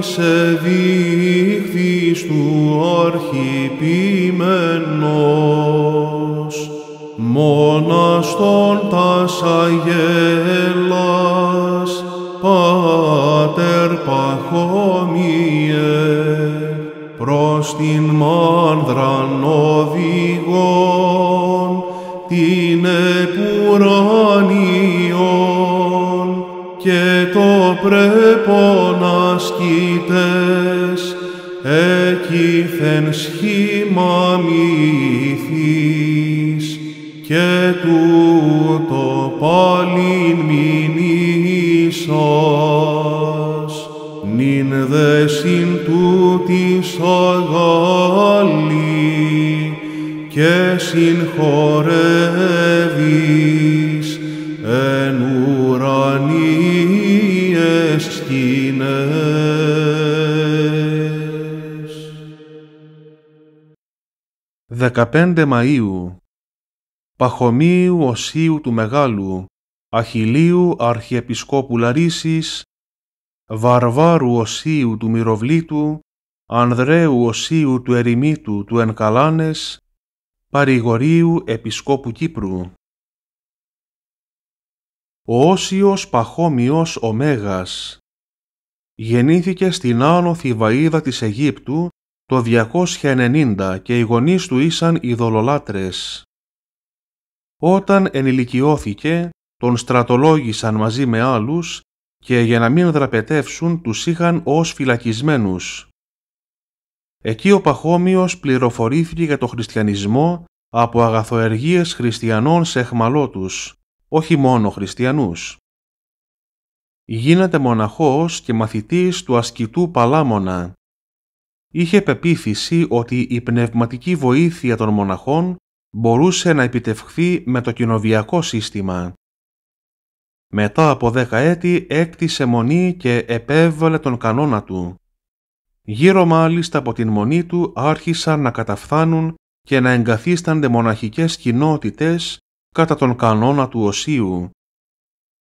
σε δίχτυ του αρχιποιημένος, μοναστών τας αγέλας, πάτερ παχώμιε, προς την μάνδραν οδηγών, την επουράνιον και το πρέπον ασκητές, εκείθεν σχήμα μυηθείς, και τούτο πάλιν μηνύσας. Νην δε συν τούτης αγαλή, και συγχωρεύεις 15 Μαΐου Παχομίου Οσίου του Μεγάλου Αχιλίου Αρχιεπισκόπου Λαρίσης Βαρβάρου Οσίου του Μυροβλήτου Ανδρέου Οσίου του Ερημίτου του Ενκαλάνες Παρηγορίου Επισκόπου Κύπρου ο Όσιος Παχώμιος Ωμέγας γεννήθηκε στην Άνω Θηβαίδα της Αιγύπτου το 290 και οι γονείς του ήσαν ειδωλολάτρες. Όταν ενηλικιώθηκε, τον στρατολόγησαν μαζί με άλλους και για να μην δραπετεύσουν τους είχαν ως φυλακισμένους. Εκεί ο Παχώμιος πληροφορήθηκε για το χριστιανισμό από αγαθοεργίες χριστιανών σε εχμαλώτους, όχι μόνο χριστιανούς. Γίνεται μοναχός και μαθητής του ασκητού Παλάμωνα, είχε πεποίθηση ότι η πνευματική βοήθεια των μοναχών μπορούσε να επιτευχθεί με το κοινοβιακό σύστημα. Μετά από δέκα έτη έκτισε μονή και επέβαλε τον κανόνα του. Γύρω μάλιστα από την μονή του άρχισαν να καταφθάνουν και να εγκαθίστανται μοναχικές κοινότητες κατά τον κανόνα του Οσίου.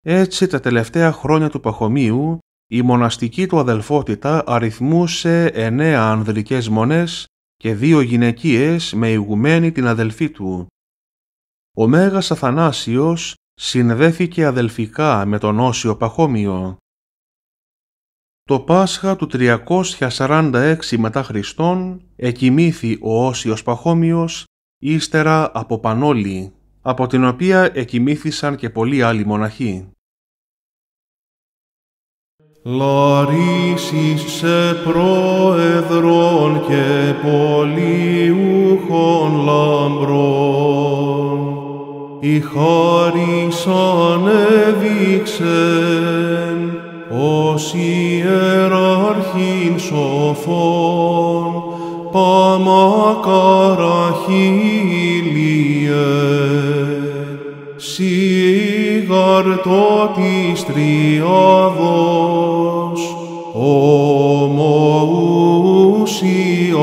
Έτσι τα τελευταία χρόνια του Παχωμίου η μοναστική του αδελφότητα αριθμούσε εννέα ανδρικές μονές και δύο γυναικείες με ηγουμένη την αδελφή του. Ο Μέγας Αθανάσιος συνδέθηκε αδελφικά με τον Όσιο Παχώμιο. Το Πάσχα του 346 μετά Χριστόν εκοιμήθη ο Όσιος Παχώμιος ύστερα από Πανόλη, από την οποία εκοιμήθησαν και πολλοί άλλοι μοναχοί. Λαρίσις σε προεδρών και πολιούχων λαμπρών, η χάρις ανέβηξεν, ως ιεράρχην σοφών, παμακαρα χίλιε, σιγαρτό της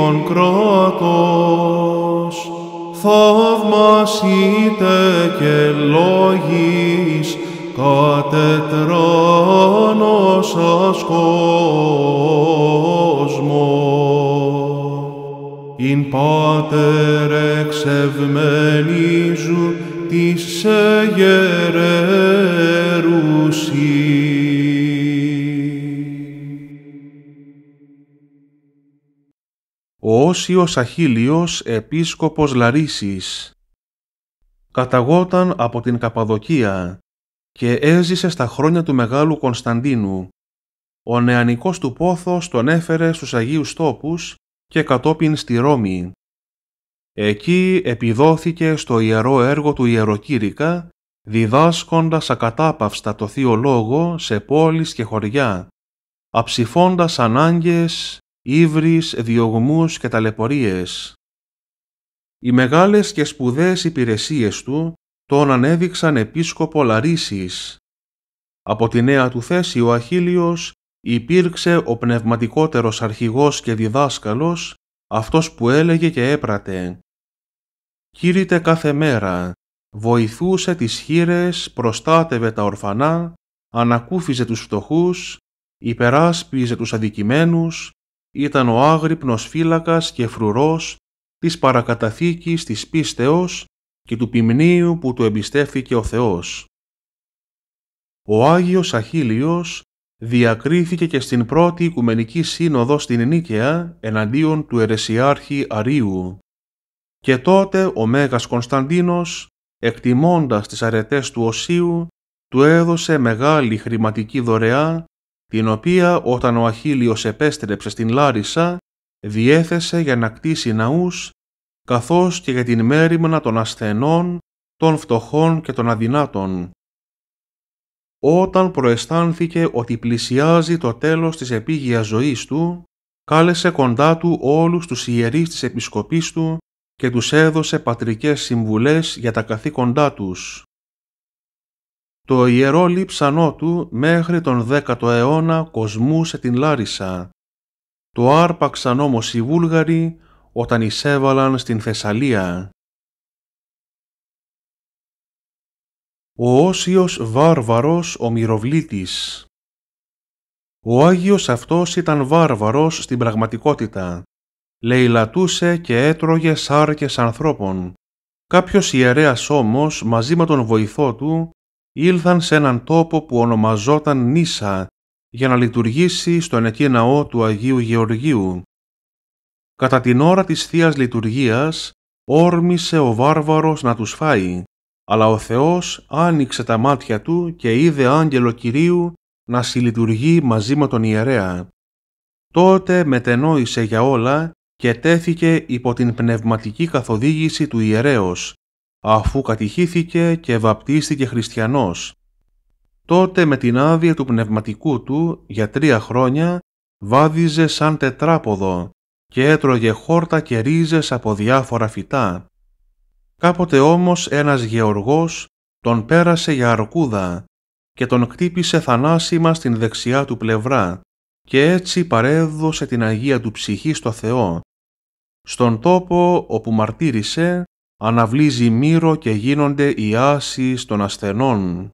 τον κρότος. Θαυμασίτε και λόγις κατετράνος σας κόσμος. Ειν Πάτερ εξευμένη ζου της γερές, ο Όσιος Αχίλιος επίσκοπος Λαρίσης. Καταγόταν από την Καπαδοκία και έζησε στα χρόνια του Μεγάλου Κωνσταντίνου. Ο νεανικός του πόθος τον έφερε στους Αγίους Τόπους και κατόπιν στη Ρώμη. Εκεί επιδόθηκε στο ιερό έργο του Ιεροκήρυκα, διδάσκοντας ακατάπαυστα το Θείο Λόγο σε πόλεις και χωριά, αψηφώντας ανάγκες, ύβρις, διωγμούς και ταλαιπωρίες. Οι μεγάλες και σπουδαίες υπηρεσίες του τον ανέδειξαν επίσκοπο Λαρίσης. Από τη νέα του θέση ο Αχίλιος υπήρξε ο πνευματικότερος αρχηγός και διδάσκαλος, αυτός που έλεγε και έπρατε. Κήρυτε κάθε μέρα, βοηθούσε τις χείρες, προστάτευε τα ορφανά, ανακούφιζε τους φτωχούς, υπεράσπιζε τους αδικημένους, ήταν ο άγρυπνος φύλακας και φρουρός της παρακαταθήκης της πίστεως και του ποιμνίου που του εμπιστεύθηκε ο Θεός. Ο Άγιος Αχίλιος διακρίθηκε και στην πρώτη Οικουμενική Σύνοδο στην Νίκαια εναντίον του Ερεσιάρχη Αρίου. Και τότε ο Μέγας Κωνσταντίνος, εκτιμώντας τις αρετές του Οσίου, του έδωσε μεγάλη χρηματική δωρεά την οποία όταν ο Αχίλιος επέστρεψε στην Λάρισα, διέθεσε για να κτίσει ναούς, καθώς και για την μέρημνα των ασθενών, των φτωχών και των αδυνάτων. Όταν προαισθάνθηκε ότι πλησιάζει το τέλος της επίγειας ζωής του, κάλεσε κοντά του όλους τους ιερείς της επισκοπής του και τους έδωσε πατρικές συμβουλές για τα καθήκοντά τους. Το ιερό λείψανό του μέχρι τον 10ο αιώνα κοσμούσε την Λάρισα. Το άρπαξαν όμως οι Βούλγαροι όταν εισέβαλαν στην Θεσσαλία. Ο Όσιος Βάρβαρος ο Μυροβλήτης Ο Άγιος αυτός ήταν βάρβαρος στην πραγματικότητα. Λαιλατούσε και έτρωγε σάρκες ανθρώπων. Κάποιος ιερέας όμως μαζί με τον βοηθό του ήλθαν σε έναν τόπο που ονομαζόταν Νίσα για να λειτουργήσει στον εκεί ναό του Αγίου Γεωργίου. Κατά την ώρα της θείας Λειτουργίας όρμησε ο βάρβαρος να τους φάει, αλλά ο Θεός άνοιξε τα μάτια του και είδε άγγελο Κυρίου να συλλειτουργεί μαζί με τον ιερέα. Τότε μετενόησε για όλα και τέθηκε υπό την πνευματική καθοδήγηση του ιερέως αφού κατηχήθηκε και βαπτίστηκε χριστιανός. Τότε με την άδεια του πνευματικού του για τρία χρόνια βάδιζε σαν τετράποδο και έτρωγε χόρτα και ρίζες από διάφορα φυτά. Κάποτε όμως ένας γεωργός τον πέρασε για αρκούδα και τον κτύπησε θανάσιμα στην δεξιά του πλευρά και έτσι παρέδωσε την Αγία του ψυχή στο Θεό. Στον τόπο όπου μαρτύρησε αναβλύζει μύρο και γίνονται οι άσοι των ασθενών.